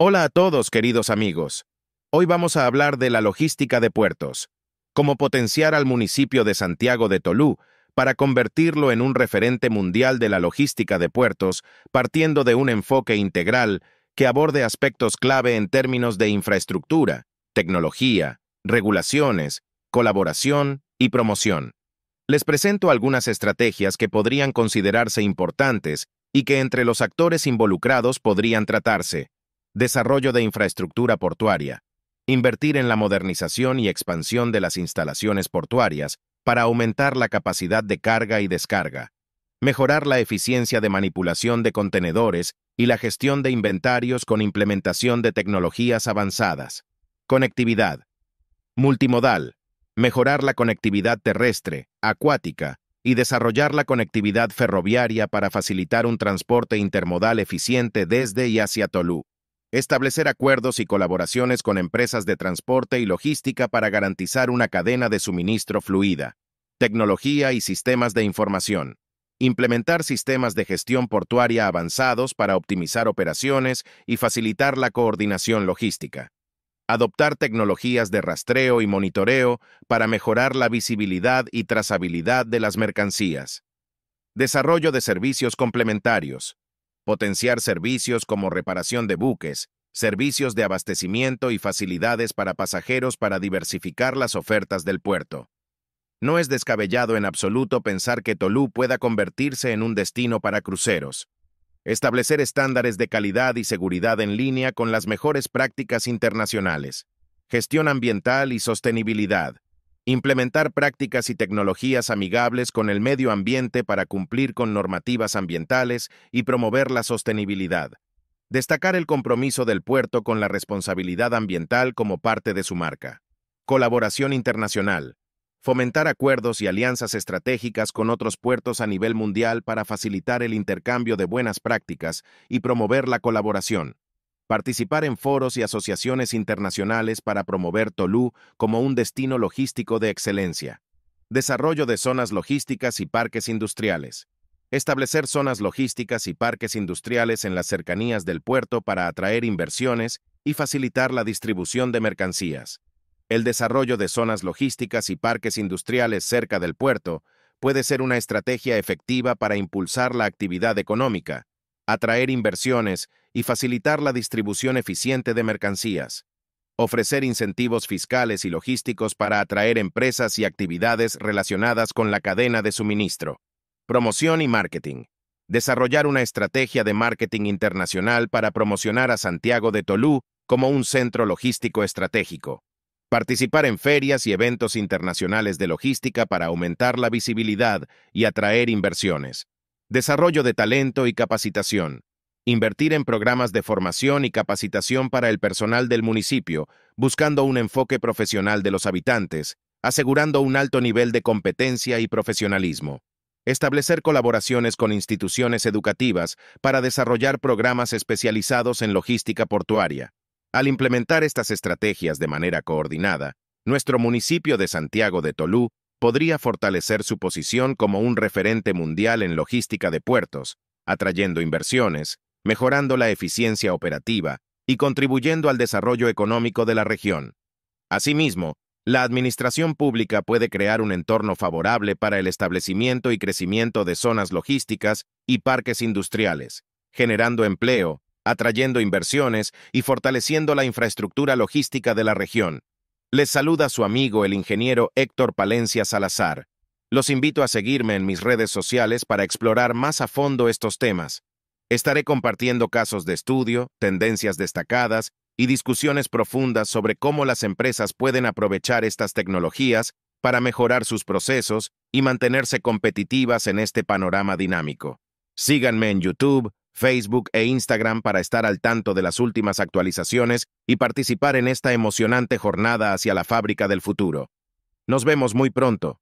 Hola a todos, queridos amigos. Hoy vamos a hablar de la logística de puertos, cómo potenciar al municipio de Santiago de Tolú para convertirlo en un referente mundial de la logística de puertos, partiendo de un enfoque integral que aborde aspectos clave en términos de infraestructura, tecnología, regulaciones, colaboración y promoción. Les presento algunas estrategias que podrían considerarse importantes y que entre los actores involucrados podrían tratarse desarrollo de infraestructura portuaria, invertir en la modernización y expansión de las instalaciones portuarias para aumentar la capacidad de carga y descarga, mejorar la eficiencia de manipulación de contenedores y la gestión de inventarios con implementación de tecnologías avanzadas, conectividad, multimodal, mejorar la conectividad terrestre, acuática y desarrollar la conectividad ferroviaria para facilitar un transporte intermodal eficiente desde y hacia Tolú establecer acuerdos y colaboraciones con empresas de transporte y logística para garantizar una cadena de suministro fluida, tecnología y sistemas de información, implementar sistemas de gestión portuaria avanzados para optimizar operaciones y facilitar la coordinación logística, adoptar tecnologías de rastreo y monitoreo para mejorar la visibilidad y trazabilidad de las mercancías, desarrollo de servicios complementarios, potenciar servicios como reparación de buques, servicios de abastecimiento y facilidades para pasajeros para diversificar las ofertas del puerto. No es descabellado en absoluto pensar que Tolú pueda convertirse en un destino para cruceros. Establecer estándares de calidad y seguridad en línea con las mejores prácticas internacionales. Gestión ambiental y sostenibilidad. Implementar prácticas y tecnologías amigables con el medio ambiente para cumplir con normativas ambientales y promover la sostenibilidad. Destacar el compromiso del puerto con la responsabilidad ambiental como parte de su marca. Colaboración internacional. Fomentar acuerdos y alianzas estratégicas con otros puertos a nivel mundial para facilitar el intercambio de buenas prácticas y promover la colaboración participar en foros y asociaciones internacionales para promover Tolú como un destino logístico de excelencia, desarrollo de zonas logísticas y parques industriales, establecer zonas logísticas y parques industriales en las cercanías del puerto para atraer inversiones y facilitar la distribución de mercancías. El desarrollo de zonas logísticas y parques industriales cerca del puerto puede ser una estrategia efectiva para impulsar la actividad económica, atraer inversiones y facilitar la distribución eficiente de mercancías, ofrecer incentivos fiscales y logísticos para atraer empresas y actividades relacionadas con la cadena de suministro, promoción y marketing, desarrollar una estrategia de marketing internacional para promocionar a Santiago de Tolú como un centro logístico estratégico, participar en ferias y eventos internacionales de logística para aumentar la visibilidad y atraer inversiones, desarrollo de talento y capacitación, invertir en programas de formación y capacitación para el personal del municipio, buscando un enfoque profesional de los habitantes, asegurando un alto nivel de competencia y profesionalismo. Establecer colaboraciones con instituciones educativas para desarrollar programas especializados en logística portuaria. Al implementar estas estrategias de manera coordinada, nuestro municipio de Santiago de Tolú podría fortalecer su posición como un referente mundial en logística de puertos, atrayendo inversiones, mejorando la eficiencia operativa y contribuyendo al desarrollo económico de la región. Asimismo, la administración pública puede crear un entorno favorable para el establecimiento y crecimiento de zonas logísticas y parques industriales, generando empleo, atrayendo inversiones y fortaleciendo la infraestructura logística de la región, les saluda su amigo el ingeniero Héctor Palencia Salazar. Los invito a seguirme en mis redes sociales para explorar más a fondo estos temas. Estaré compartiendo casos de estudio, tendencias destacadas y discusiones profundas sobre cómo las empresas pueden aprovechar estas tecnologías para mejorar sus procesos y mantenerse competitivas en este panorama dinámico. Síganme en YouTube, Facebook e Instagram para estar al tanto de las últimas actualizaciones y participar en esta emocionante jornada hacia la fábrica del futuro. Nos vemos muy pronto.